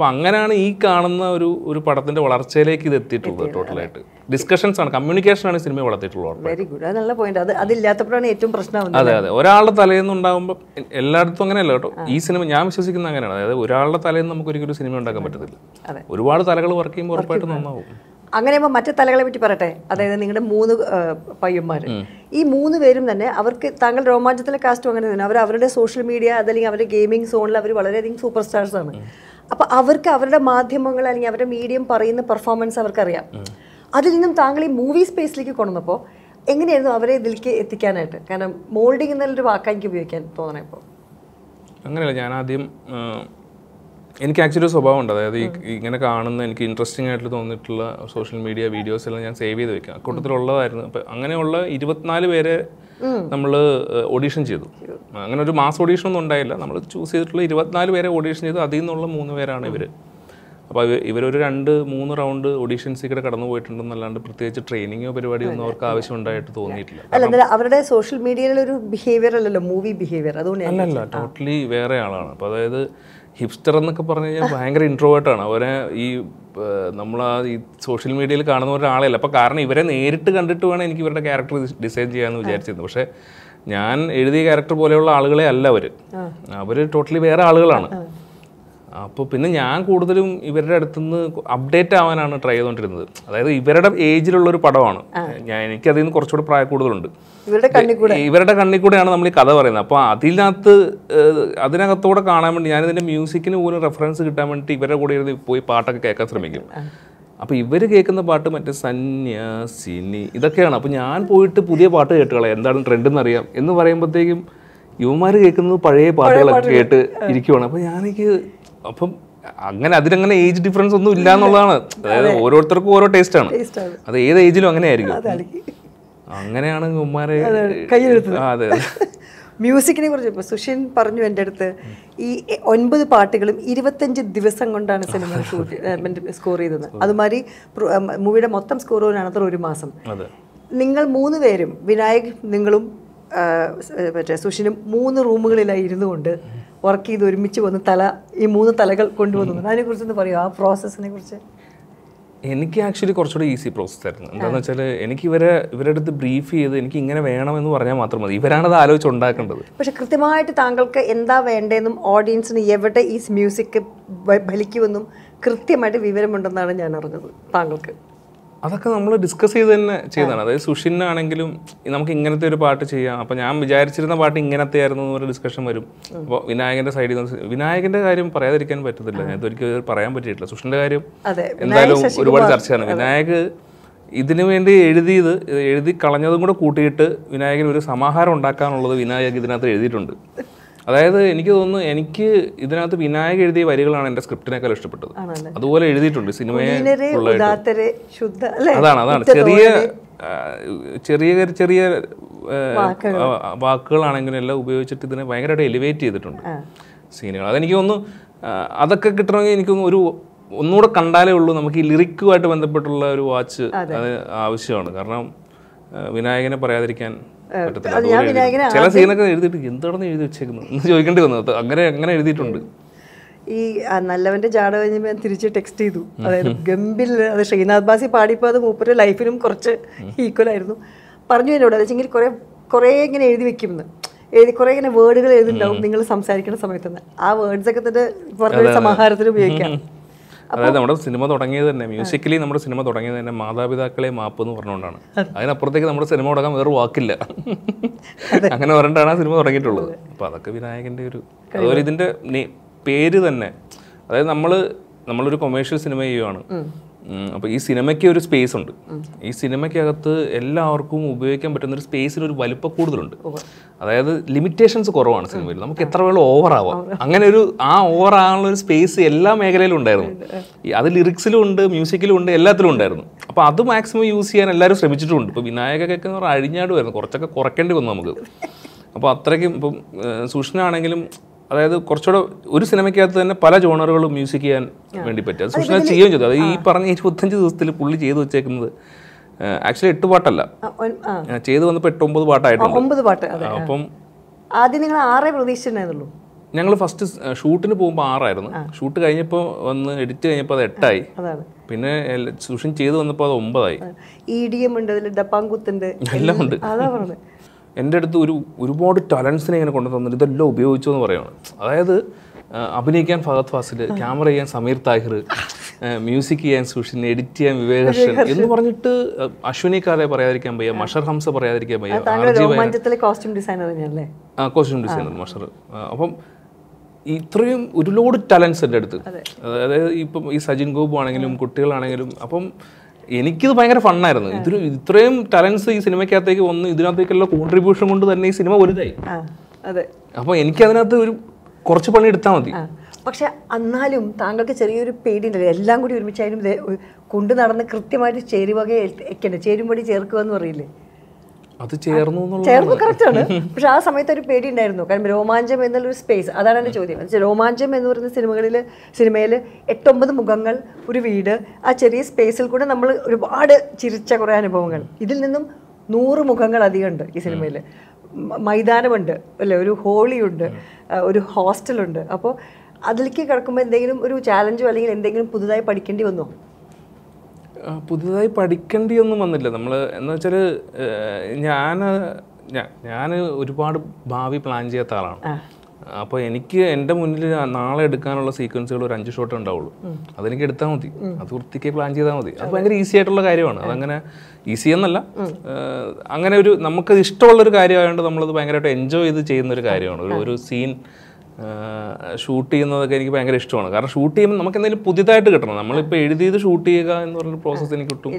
അപ്പോൾ അങ്ങനെയാണ് ഈ കാണുന്ന ഒരു ഒരു പടത്തിൻ്റെ വളർച്ചയിലേക്ക് ഇത് എത്തിയിട്ടുള്ളത് ടോട്ടലായിട്ട് ഡിസ്കഷൻസ് ആണ് കമ്മ്യൂണിക്കേഷൻ ആണ് സിനിമ വളർത്തിയിട്ടുള്ളത് വെരി ഗുഡ് അത് നല്ല പോയിന്റ് അത് അതില്ലാത്തപ്പോഴാണ് ഏറ്റവും പ്രശ്നം അതെ അതെ ഒരാളുടെ തലയിൽ ഉണ്ടാകുമ്പോൾ എല്ലായിടത്തും അങ്ങനെയല്ല കേട്ടോ ഈ സിനിമ ഞാൻ വിശ്വസിക്കുന്ന അങ്ങനെയാണ് അതായത് ഒരാളുടെ തലയിൽ നിന്ന് നമുക്ക് ഒരിക്കലും സിനിമ ഉണ്ടാക്കാൻ പറ്റത്തില്ല ഒരുപാട് തലകൾ വർക്ക് ചെയ്യുമ്പോൾ ഉറപ്പായിട്ട് നന്നാവും അങ്ങനെ മറ്റു തലകളെ പറ്റി പറയട്ടെ അതായത് നിങ്ങളുടെ മൂന്ന് പയ്യന്മാർ ഈ മൂന്ന് പേരും തന്നെ അവർക്ക് താങ്കൾ രോമാഞ്ചത്തിലെ കാസ്റ്റും അങ്ങനെ തന്നെ അവർ അവരുടെ സോഷ്യൽ മീഡിയ അതല്ലെങ്കിൽ അവരുടെ ഗെയിമിംഗ് സോണിൽ അവർ വളരെയധികം സൂപ്പർ സ്റ്റാർസ് ആണ് അപ്പോൾ അവർക്ക് അവരുടെ മാധ്യമങ്ങൾ അല്ലെങ്കിൽ അവരുടെ മീഡിയം പറയുന്ന പെർഫോമൻസ് അവർക്കറിയാം അതിൽ നിന്നും താങ്കൾ ഈ മൂവി സ്പേസിലേക്ക് കൊണ്ടുവന്നപ്പോൾ എങ്ങനെയായിരുന്നു അവരെ ഇതിലേക്ക് എത്തിക്കാനായിട്ട് കാരണം മോൾഡിങ് എന്നുള്ളൊരു വാക്ക് എനിക്ക് ഉപയോഗിക്കാൻ തോന്നണേ ഇപ്പോൾ അങ്ങനെയല്ല ഞാൻ ആദ്യം എനിക്ക് ആക്ച്വലി ഒരു സ്വഭാവം ഉണ്ട് അതായത് ഇങ്ങനെ കാണുന്ന എനിക്ക് ഇൻട്രസ്റ്റിംഗ് ആയിട്ട് തോന്നിയിട്ടുള്ള സോഷ്യൽ മീഡിയ വീഡിയോസ് എല്ലാം ഞാൻ സേവ് ചെയ്ത് വെക്കാം കൂട്ടത്തിലുള്ളതായിരുന്നു അപ്പം അങ്ങനെയുള്ള ഇരുപത്തിനാല് പേരെ നമ്മൾ ഓഡീഷൻ ചെയ്തു അങ്ങനെ ഒരു മാസ് ഓഡീഷൻ ഒന്നും ഉണ്ടായില്ല നമ്മൾ ചൂസ് ചെയ്തിട്ടുള്ള ഇരുപത്തിനാല് പേരെ ഓഡീഷൻ ചെയ്തു അതിൽ നിന്നുള്ള മൂന്ന് പേരാണ് ഇവർ അപ്പോൾ ഇവരൊരു രണ്ട് മൂന്ന് റൗണ്ട് ഇവിടെ കടന്നു പോയിട്ടുണ്ടെന്നല്ലാണ്ട് പ്രത്യേകിച്ച് ട്രെയിനിങ്ങോ പരിപാടിയോ ഒന്നും അവർക്ക് ആവശ്യമുണ്ടായിട്ട് തോന്നിയിട്ടില്ല അല്ല അവരുടെ സോഷ്യൽ മീഡിയയിലൊരു ബിഹേവിയർ അല്ലല്ലോ മൂവി ബിഹേവിയർ അതുകൊണ്ട് അല്ലല്ല ടോട്ടലി വേറെ ആളാണ് അപ്പോൾ അതായത് ഹിപ്സ്റ്റർ എന്നൊക്കെ പറഞ്ഞു കഴിഞ്ഞാൽ ഭയങ്കര ഇൻട്രോവേർട്ടാണ് അവരെ ഈ നമ്മൾ ഈ സോഷ്യൽ മീഡിയയിൽ കാണുന്ന ഒരാളല്ല അപ്പോൾ കാരണം ഇവരെ നേരിട്ട് കണ്ടിട്ട് വേണം എനിക്ക് ഇവരുടെ ക്യാരക്ടർ ഡിസൈൻ ചെയ്യാമെന്ന് വിചാരിച്ചിരുന്നു പക്ഷേ ഞാൻ എഴുതിയ ക്യാരക്ടർ പോലെയുള്ള ആളുകളെ അല്ല അവർ അവർ ടോട്ടലി വേറെ ആളുകളാണ് അപ്പോൾ പിന്നെ ഞാൻ കൂടുതലും ഇവരുടെ അടുത്തുനിന്ന് അപ്ഡേറ്റ് ആവാനാണ് ട്രൈ ചെയ്തുകൊണ്ടിരുന്നത് അതായത് ഇവരുടെ ഏജിലുള്ള ഒരു പടമാണ് ഞാൻ എനിക്കതിൽ നിന്ന് കുറച്ചുകൂടെ പ്രായ കൂടുതലുണ്ട് ഇവരുടെ കണ്ണിൽ കൂടെയാണ് നമ്മൾ ഈ കഥ പറയുന്നത് അപ്പോൾ അതിനകത്ത് അതിനകത്തൂടെ കാണാൻ വേണ്ടി ഞാനിതിൻ്റെ മ്യൂസിക്കിന് പോലും റെഫറൻസ് കിട്ടാൻ വേണ്ടി ഇവരുടെ കൂടെ ഇരുന്ന് പോയി പാട്ടൊക്കെ കേൾക്കാൻ ശ്രമിക്കും അപ്പോൾ ഇവർ കേൾക്കുന്ന പാട്ട് മറ്റേ സന്യാസിനി ഇതൊക്കെയാണ് അപ്പോൾ ഞാൻ പോയിട്ട് പുതിയ പാട്ട് കേട്ടുകളെ എന്താണ് ട്രെൻഡ് അറിയാം എന്ന് പറയുമ്പോഴത്തേക്കും യുവമാർ കേൾക്കുന്നത് പഴയ പാട്ടുകളൊക്കെ കേട്ട് ഇരിക്കുവാണ് അപ്പൊ ഞാനെനിക്ക് അപ്പം അങ്ങനെ അതിലങ്ങനെ ഏജ് ഡിഫറൻസ് ഒന്നും ഇല്ല എന്നുള്ളതാണ് അതായത് ഓരോരുത്തർക്കും ഓരോ ടേസ്റ്റ് ആണ് അത് ഏത് ഏജിലും അങ്ങനെ ആയിരിക്കും അങ്ങനെയാണ് യുവമാരെ അതെ മ്യൂസിക്കിനെ കുറിച്ച് ഇപ്പോൾ സുഷിൻ പറഞ്ഞു എൻ്റെ അടുത്ത് ഈ ഒൻപത് പാട്ടുകളും ഇരുപത്തഞ്ച് ദിവസം കൊണ്ടാണ് സിനിമ ഷൂട്ട് സ്കോർ ചെയ്തത് അതുമാതിരി മൂവിയുടെ മൊത്തം സ്കോർ ഒരു മാസം നിങ്ങൾ മൂന്ന് പേരും വിനായക് നിങ്ങളും മറ്റേ സുഷിന് മൂന്ന് റൂമുകളിലായി ഇരുന്നു കൊണ്ട് വർക്ക് ചെയ്ത് ഒരുമിച്ച് വന്ന് തല ഈ മൂന്ന് തലകൾ കൊണ്ടുവന്നു അതിനെക്കുറിച്ച് ഒന്ന് പറയും ആ പ്രോസസ്സിനെ കുറിച്ച് എനിക്ക് ആക്ച്വലി കുറച്ചുകൂടി ഈസി പ്രോസസ്സ് ആയിരുന്നു എന്താണെന്ന് വെച്ചാൽ എനിക്ക് ഇവരെ ഇവരുടെ അടുത്ത് ബ്രീഫ് ചെയ്ത് എനിക്ക് ഇങ്ങനെ വേണമെന്ന് പറഞ്ഞാൽ മാത്രം മതി ഇവരാണത് ആലോചിച്ചുണ്ടാക്കേണ്ടത് പക്ഷെ കൃത്യമായിട്ട് താങ്കൾക്ക് എന്താ വേണ്ടതെന്നും ഓഡിയൻസിന് എവിടെ ഈ മ്യൂസിക് ഫലിക്കുമെന്നും കൃത്യമായിട്ട് വിവരമുണ്ടെന്നാണ് ഞാൻ അറിഞ്ഞത് താങ്കൾക്ക് അതൊക്കെ നമ്മൾ ഡിസ്കസ് ചെയ്ത് തന്നെ ചെയ്തതാണ് അതായത് സുഷിനാണെങ്കിലും നമുക്ക് ഇങ്ങനത്തെ ഒരു പാട്ട് ചെയ്യാം അപ്പോൾ ഞാൻ വിചാരിച്ചിരുന്ന പാട്ട് ഇങ്ങനത്തെ ആയിരുന്നു എന്നൊരു ഡിസ്കഷൻ വരും അപ്പോൾ വിനായകന്റെ സൈഡിൽ നിന്ന് വിനായകന്റെ കാര്യം പറയാതിരിക്കാൻ പറ്റത്തില്ല ഞാൻ ഇതൊരിക്കലും പറയാൻ പറ്റിയിട്ടില്ല സുഷിന്റെ കാര്യം എന്തായാലും ഒരുപാട് ചർച്ചയാണ് വിനായക് ഇതിനു വേണ്ടി എഴുതിയത് എഴുതി കളഞ്ഞതും കൂടെ കൂട്ടിയിട്ട് വിനായകൻ ഒരു സമാഹാരം ഉണ്ടാക്കാനുള്ളത് വിനായക് ഇതിനകത്ത് എഴുതിയിട്ടുണ്ട് അതായത് എനിക്ക് തോന്നുന്നു എനിക്ക് ഇതിനകത്ത് വിനായക എഴുതിയ വരികളാണ് എന്റെ സ്ക്രിപ്റ്റിനേക്കാൾ ഇഷ്ടപ്പെട്ടത് അതുപോലെ എഴുതിയിട്ടുണ്ട് സിനിമയെ അതാണ് അതാണ് ചെറിയ ചെറിയ ചെറിയ വാക്കുകളാണെങ്കിലും എല്ലാം ഉപയോഗിച്ചിട്ട് ഇതിനെ ഭയങ്കരമായിട്ട് എലിവേറ്റ് ചെയ്തിട്ടുണ്ട് സീനുകൾ അതെനിക്ക് തോന്നുന്നു അതൊക്കെ കിട്ടണമെങ്കിൽ എനിക്കൊന്ന് ഒരു ഒന്നുകൂടെ കണ്ടാലേ ഉള്ളൂ നമുക്ക് ഈ ലിറിക്കുമായിട്ട് ബന്ധപ്പെട്ടുള്ള ഒരു വാച്ച് അത് ആവശ്യമാണ് കാരണം വിനായകനെ പറയാതിരിക്കാൻ പറ്റത്തില്ല ചില സീനൊക്കെ എഴുതിയിട്ട് എന്താണെന്ന് എഴുതി വെച്ചേക്കുന്നത് എന്ന് ചോദിക്കേണ്ടി വന്നത് അങ്ങനെ അങ്ങനെ എഴുതിയിട്ടുണ്ട് ഈ നല്ലവന്റെ ജാട കഴിഞ്ഞപ്പോൾ ഞാൻ തിരിച്ച് ടെക്സ്റ്റ് ചെയ്തു അതായത് ഗംഭീർ അത് ശ്രീനാഥ് ബാസി പാടിയപ്പോൾ അത് മൂപ്പരുടെ ലൈഫിനും കുറച്ച് ഈക്വലായിരുന്നു പറഞ്ഞു എന്നോട് അതെങ്കിൽ കുറേ കുറേ ഇങ്ങനെ എഴുതി വെക്കുമെന്ന് എഴുതി കുറേ ഇങ്ങനെ വേർഡുകൾ എഴുതിണ്ടാവും നിങ്ങൾ സംസാരിക്കുന്ന സമയത്ത് ആ വേർഡ്സൊക്കെ തന്നെ പറഞ്ഞ സമാഹാരത്തിന് ഉപയോഗിക്കാം അതായത് നമ്മുടെ സിനിമ തുടങ്ങിയത് തന്നെ മ്യൂസിക്കലി നമ്മുടെ സിനിമ തുടങ്ങിയത് തന്നെ മാതാപിതാക്കളെ മാപ്പ് എന്ന് പറഞ്ഞുകൊണ്ടാണ് അതിനപ്പുറത്തേക്ക് നമ്മുടെ സിനിമ തുടങ്ങാൻ വേറെ വാക്കില്ല അങ്ങനെ പറഞ്ഞിട്ടാണ് ആ സിനിമ തുടങ്ങിയിട്ടുള്ളത് അപ്പോൾ അതൊക്കെ വിനായകൻ്റെ ഒരു അതുപോലെ ഇതിൻ്റെ പേര് തന്നെ അതായത് നമ്മൾ നമ്മളൊരു കൊമേഴ്ഷ്യൽ സിനിമ ചെയ്യുവാണ് അപ്പോൾ ഈ സിനിമയ്ക്ക് ഒരു സ്പേസ് ഉണ്ട് ഈ സിനിമയ്ക്കകത്ത് എല്ലാവർക്കും ഉപയോഗിക്കാൻ പറ്റുന്ന ഒരു സ്പേസിന് ഒരു വലുപ്പ കൂടുതലുണ്ട് അതായത് ലിമിറ്റേഷൻസ് കുറവാണ് സിനിമയിൽ നമുക്ക് എത്ര വേളം ഓവർ ആവാം അങ്ങനെ ഒരു ആ ഓവർ ഒരു സ്പേസ് എല്ലാ മേഖലയിലും ഉണ്ടായിരുന്നു അത് ലിറിക്സിലും ഉണ്ട് മ്യൂസിക്കിലും ഉണ്ട് എല്ലാത്തിലും ഉണ്ടായിരുന്നു അപ്പോൾ അത് മാക്സിമം യൂസ് ചെയ്യാൻ എല്ലാവരും ശ്രമിച്ചിട്ടുണ്ട് ഇപ്പോൾ വിനായകക്കൊക്കെ എന്ന് പറഞ്ഞാൽ വരുന്നു കുറച്ചൊക്കെ കുറയ്ക്കേണ്ടി വന്നു നമുക്ക് അപ്പോൾ അത്രയ്ക്കും ഇപ്പം സൂക്ഷ്മനാണെങ്കിലും അതായത് കുറച്ചുകൂടെ ഒരു സിനിമയ്ക്കകത്ത് തന്നെ പല ജോണറുകളും മ്യൂസിക് ചെയ്യാൻ വേണ്ടി പറ്റും സുഷന ചെയ്യുകയും ചെയ്തു അത് ഈ പറഞ്ഞ ഇരുപത്തഞ്ച് ദിവസത്തിൽ പുള്ളി ചെയ്തു വെച്ചേക്കുന്നത് ആക്ച്വലി എട്ട് പാട്ടല്ല ചെയ്തു വന്നപ്പോൾ എട്ട് ഒമ്പത് പാട്ടായിട്ടുണ്ട് പാട്ട് അപ്പം ആദ്യം നിങ്ങൾ ആറേ പ്രതീക്ഷിച്ചിട്ടുണ്ടായിരുന്നുള്ളൂ ഞങ്ങൾ ഫസ്റ്റ് ഷൂട്ടിന് പോകുമ്പോൾ ആറായിരുന്നു ഷൂട്ട് കഴിഞ്ഞപ്പോൾ വന്ന് എഡിറ്റ് കഴിഞ്ഞപ്പോൾ അത് എട്ടായി പിന്നെ സുഷിൻ ചെയ്തു വന്നപ്പോൾ അത് ഒമ്പതായി ഇ ഡി എം ഉണ്ട് ഡപ്പാങ്കുത്തുണ്ട് എല്ലാം ഉണ്ട് അതാ പറഞ്ഞത് എൻ്റെ അടുത്ത് ഒരു ഒരുപാട് ടാലൻസിനെ ഇങ്ങനെ കൊണ്ടുവന്നിട്ട് ഇതെല്ലാം ഉപയോഗിച്ചു എന്ന് പറയുകയാണ് അതായത് അഭിനയിക്കാൻ ഫഹദ് ഫാസിൽ ക്യാമറ ചെയ്യാൻ സമീർ താഹിർ മ്യൂസിക് ചെയ്യാൻ സുഷിൻ എഡിറ്റ് ചെയ്യാൻ വിവേക് ഹർഷൻ എന്ന് പറഞ്ഞിട്ട് അശ്വിനി കാലെ പറയാതിരിക്കാൻ പയ്യ മഷർ ഹംസ പറയാതിരിക്കാൻ വയ്യ costume designer costume designer Mashar അപ്പം ഇത്രയും ഒരുപാട് ടാലൻസ് എൻ്റെ അടുത്ത് അതായത് ഇപ്പം ഈ സജിൻ ഗോപു ആണെങ്കിലും കുട്ടികളാണെങ്കിലും അപ്പം എനിക്കിത് ഭയങ്കര ഫണ്ണായിരുന്നു ഇതൊരു ഇത്രയും ടാലൻസ് ഈ സിനിമയ്ക്കകത്തേക്ക് വന്ന് ഇതിനകത്തേക്കുള്ള കോൺട്രിബ്യൂഷൻ കൊണ്ട് തന്നെ ഈ സിനിമ വലുതായി അതെ അപ്പോൾ എനിക്ക് അതിനകത്ത് ഒരു കുറച്ച് പണി എടുത്താൽ മതി പക്ഷെ എന്നാലും താങ്കൾക്ക് ചെറിയൊരു പേടിയുണ്ടല്ലോ എല്ലാം കൂടി ഒരുമിച്ചായാലും കൊണ്ടു നടന്ന് കൃത്യമായിട്ട് ചേരുവകയെ ഏൽക്കേണ്ട ചേരുംപടി ചേർക്കുക എന്ന് പറയില്ലേ അത് ചേർന്നു ചേർന്നു ആണ് പക്ഷെ ആ സമയത്ത് ഒരു പേടി ഉണ്ടായിരുന്നു കാരണം രോമാഞ്ചം എന്നുള്ളൊരു സ്പേസ് അതാണ് എൻ്റെ ചോദ്യം രോമാഞ്ചം എന്ന് പറയുന്ന സിനിമകളിൽ സിനിമയിൽ എട്ടൊമ്പത് മുഖങ്ങൾ ഒരു വീട് ആ ചെറിയ സ്പേസിൽ കൂടെ നമ്മൾ ഒരുപാട് ചിരിച്ച കുറേ അനുഭവങ്ങൾ ഇതിൽ നിന്നും നൂറ് മുഖങ്ങൾ ഉണ്ട് ഈ സിനിമയിൽ മൈതാനമുണ്ട് അല്ലേ ഒരു ഹോളിയുണ്ട് ഒരു ഹോസ്റ്റലുണ്ട് അപ്പോൾ അതിലേക്ക് കിടക്കുമ്പോൾ എന്തെങ്കിലും ഒരു ചാലഞ്ചോ അല്ലെങ്കിൽ എന്തെങ്കിലും പുതുതായി പഠിക്കേണ്ടി വന്നോ പുതുതായി പഠിക്കേണ്ടിയൊന്നും വന്നില്ല നമ്മൾ എന്ന് വെച്ചാൽ ഞാൻ ഞാൻ ഒരുപാട് ഭാവി പ്ലാൻ ചെയ്യാത്ത ആളാണ് അപ്പോൾ എനിക്ക് എൻ്റെ മുന്നിൽ നാളെ എടുക്കാനുള്ള സീക്വൻസുകൾ ഒരു അഞ്ച് ഷോട്ട് ഉണ്ടാവുള്ളൂ അതെനിക്ക് എടുത്താൽ മതി അത് വൃത്തിക്ക് പ്ലാൻ ചെയ്താൽ മതി അത് ഭയങ്കര ഈസി ആയിട്ടുള്ള കാര്യമാണ് അതങ്ങനെ ഈസി എന്നല്ല അങ്ങനെ ഒരു നമുക്കത് ഇഷ്ടമുള്ളൊരു കാര്യമായതുകൊണ്ട് നമ്മളത് ഭയങ്കരമായിട്ട് എൻജോയ് ചെയ്ത് ചെയ്യുന്ന ഒരു കാര്യമാണ് ഒരു സീൻ ഷൂട്ട് ചെയ്യുന്നതൊക്കെ എനിക്ക് ഭയങ്കര ഇഷ്ടമാണ് കാരണം ഷൂട്ട് ചെയ്യുമ്പോൾ നമുക്ക് എന്തെങ്കിലും പുതിയതായിട്ട് കിട്ടണം നമ്മളിപ്പോൾ എഴുതിയത് ഷൂട്ട് ചെയ്യുക എന്ന് പറഞ്ഞ പ്രോസസ്സ് എനിക്ക് കിട്ടും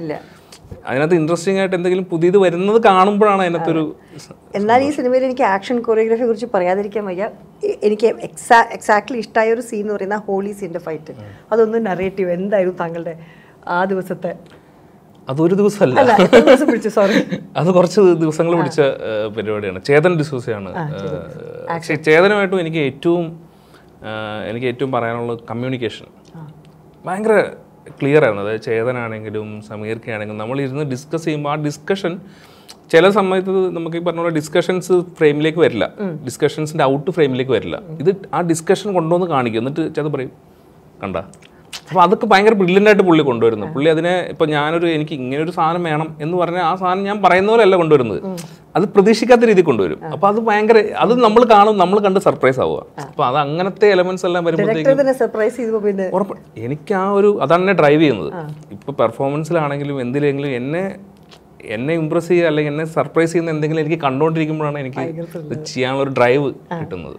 അതിനകത്ത് ഇൻട്രസ്റ്റിംഗ് ആയിട്ട് എന്തെങ്കിലും പുതിയത് വരുന്നത് കാണുമ്പോഴാണ് ഒരു എന്നാൽ ഈ സിനിമയിൽ എനിക്ക് ആക്ഷൻ കൊറിയോഗ്രാഫിയെ കുറിച്ച് പറയാതിരിക്കാൻ വയ്യ എനിക്ക് എക്സാ എക്സാക്ട്ലി ഇഷ്ടമായ ഒരു സീൻ എന്ന് പറയുന്ന ഹോളി സീൻ്റെ ഫൈറ്റ് അതൊന്ന് നറേറ്റീവ് എന്തായിരുന്നു താങ്കളുടെ ആ ദിവസത്തെ അതൊരു ദിവസമല്ല അത് കുറച്ച് ദിവസങ്ങൾ പിടിച്ച പരിപാടിയാണ് ചേതൻ ഡിസൂസയാണ് പക്ഷേ ചേതനുമായിട്ടും എനിക്ക് ഏറ്റവും എനിക്ക് ഏറ്റവും പറയാനുള്ള കമ്മ്യൂണിക്കേഷൻ ഭയങ്കര ക്ലിയർ ആയിരുന്നു അതായത് ചേതനാണെങ്കിലും സമീർക്കാണെങ്കിലും നമ്മൾ ഇരുന്ന് ഡിസ്കസ് ചെയ്യുമ്പോൾ ആ ഡിസ്കഷൻ ചില സമയത്ത് നമുക്ക് ഈ പറഞ്ഞ ഡിസ്കഷൻസ് ഫ്രെയിമിലേക്ക് വരില്ല ഡിസ്കഷൻസിൻ്റെ ഔട്ട് ഫ്രെയിമിലേക്ക് വരില്ല ഇത് ആ ഡിസ്കഷൻ കൊണ്ടുവന്ന് കാണിക്കും എന്നിട്ട് ചേതൻ പറയും കണ്ട അപ്പോൾ അതൊക്കെ ഭയങ്കര ബ്രില്യൻ്റായിട്ട് പുള്ളി കൊണ്ടുവരുന്നു പുള്ളി അതിനെ ഇപ്പം ഞാനൊരു എനിക്ക് ഇങ്ങനൊരു സാധനം വേണം എന്ന് പറഞ്ഞാൽ ആ സാധനം ഞാൻ പറയുന്ന പോലെയല്ല കൊണ്ടുവരുന്നത് അത് പ്രതീക്ഷിക്കാത്ത രീതിയിൽ കൊണ്ടുവരും അപ്പോൾ അത് ഭയങ്കര അത് നമ്മൾ കാണും നമ്മൾ കണ്ട് സർപ്രൈസ് ആവുക അപ്പോൾ അത് അങ്ങനത്തെ എലമെന്റ്സ് എല്ലാം വരുമ്പോഴത്തേക്കും എനിക്ക് ആ ഒരു അതാണ് എന്നെ ഡ്രൈവ് ചെയ്യുന്നത് ഇപ്പോൾ പെർഫോമൻസിലാണെങ്കിലും എന്തിലെങ്കിലും എന്നെ എന്നെ ഇമ്പ്രസ് ചെയ്യുക അല്ലെങ്കിൽ എന്നെ സർപ്രൈസ് ചെയ്യുന്ന എന്തെങ്കിലും എനിക്ക് കണ്ടുകൊണ്ടിരിക്കുമ്പോഴാണ് എനിക്ക് ചെയ്യാനുള്ള ഒരു ഡ്രൈവ് കിട്ടുന്നത്